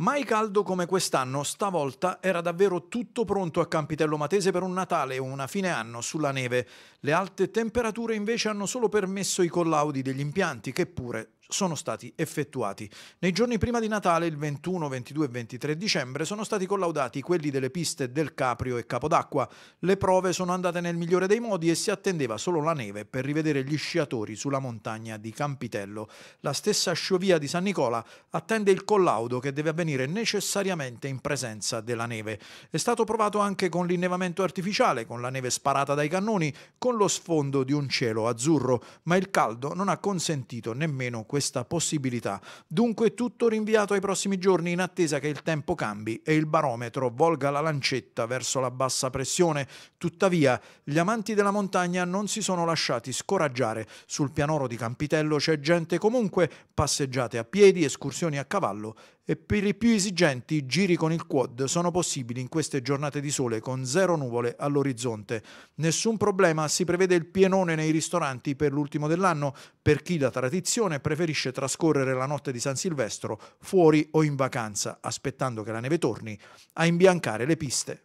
Mai caldo come quest'anno, stavolta era davvero tutto pronto a Campitello Matese per un Natale o una fine anno sulla neve. Le alte temperature invece hanno solo permesso i collaudi degli impianti che pure sono stati effettuati. Nei giorni prima di Natale, il 21, 22 e 23 dicembre, sono stati collaudati quelli delle piste del Caprio e Capodacqua. Le prove sono andate nel migliore dei modi e si attendeva solo la neve per rivedere gli sciatori sulla montagna di Campitello. La stessa sciovia di San Nicola attende il collaudo che deve avvenire necessariamente in presenza della neve. È stato provato anche con l'innevamento artificiale, con la neve sparata dai cannoni, con lo sfondo di un cielo azzurro, ma il caldo non ha consentito nemmeno questo questa possibilità. Dunque tutto rinviato ai prossimi giorni in attesa che il tempo cambi e il barometro volga la lancetta verso la bassa pressione. Tuttavia, gli amanti della montagna non si sono lasciati scoraggiare. Sul pianoro di Campitello c'è gente comunque, passeggiate a piedi, escursioni a cavallo e per i più esigenti giri con il quad sono possibili in queste giornate di sole con zero nuvole all'orizzonte. Nessun problema, si prevede il pienone nei ristoranti per l'ultimo dell'anno per chi da tradizione preferisce trascorrere la notte di San Silvestro fuori o in vacanza, aspettando che la neve torni a imbiancare le piste.